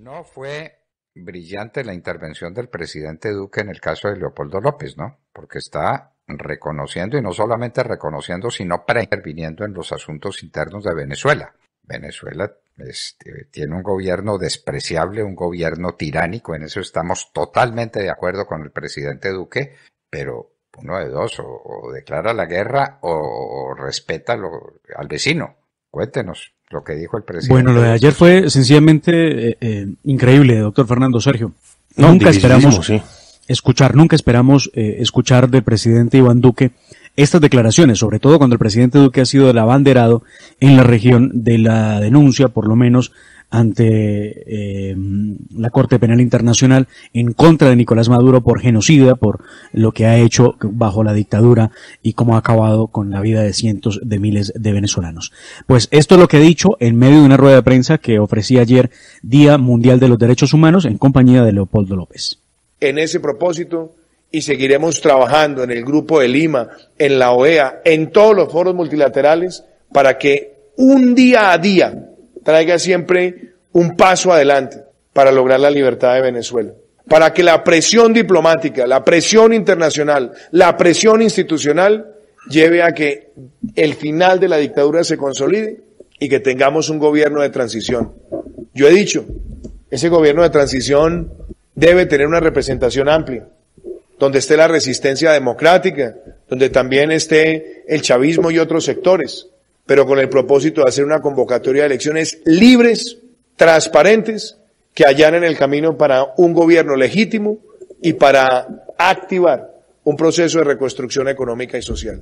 No fue brillante la intervención del presidente Duque en el caso de Leopoldo López, ¿no? Porque está reconociendo y no solamente reconociendo, sino pre-interviniendo en los asuntos internos de Venezuela. Venezuela este, tiene un gobierno despreciable, un gobierno tiránico, en eso estamos totalmente de acuerdo con el presidente Duque, pero uno de dos, o, declara la guerra o, respeta al vecino. Cuéntenos lo que dijo el presidente. Bueno, lo de ayer fue sencillamente eh, eh, increíble, doctor Fernando Sergio. nunca esperamos escuchar, nunca esperamos eh, escuchar del presidente Iván Duque estas declaraciones, sobre todo cuando el presidente Duque ha sido el abanderado en la región de la denuncia, por lo menos ante eh, la Corte Penal Internacional en contra de Nicolás Maduro por genocida, por lo que ha hecho bajo la dictadura y cómo ha acabado con la vida de cientos de miles de venezolanos. Pues esto es lo que he dicho en medio de una rueda de prensa que ofrecí ayer Día Mundial de los Derechos Humanos en compañía de Leopoldo López. En ese propósito, y seguiremos trabajando en el Grupo de Lima, en la OEA, en todos los foros multilaterales para que un día a día traiga siempre un paso adelante para lograr la libertad de Venezuela, para que la presión diplomática, la presión internacional, la presión institucional lleve a que el final de la dictadura se consolide y que tengamos un gobierno de transición. Yo he dicho, ese gobierno de transición debe tener una representación amplia, donde esté la resistencia democrática, donde también esté el chavismo y otros sectores, pero con el propósito de hacer una convocatoria de elecciones libres, transparentes, que allanen el camino para un gobierno legítimo y para activar un proceso de reconstrucción económica y social.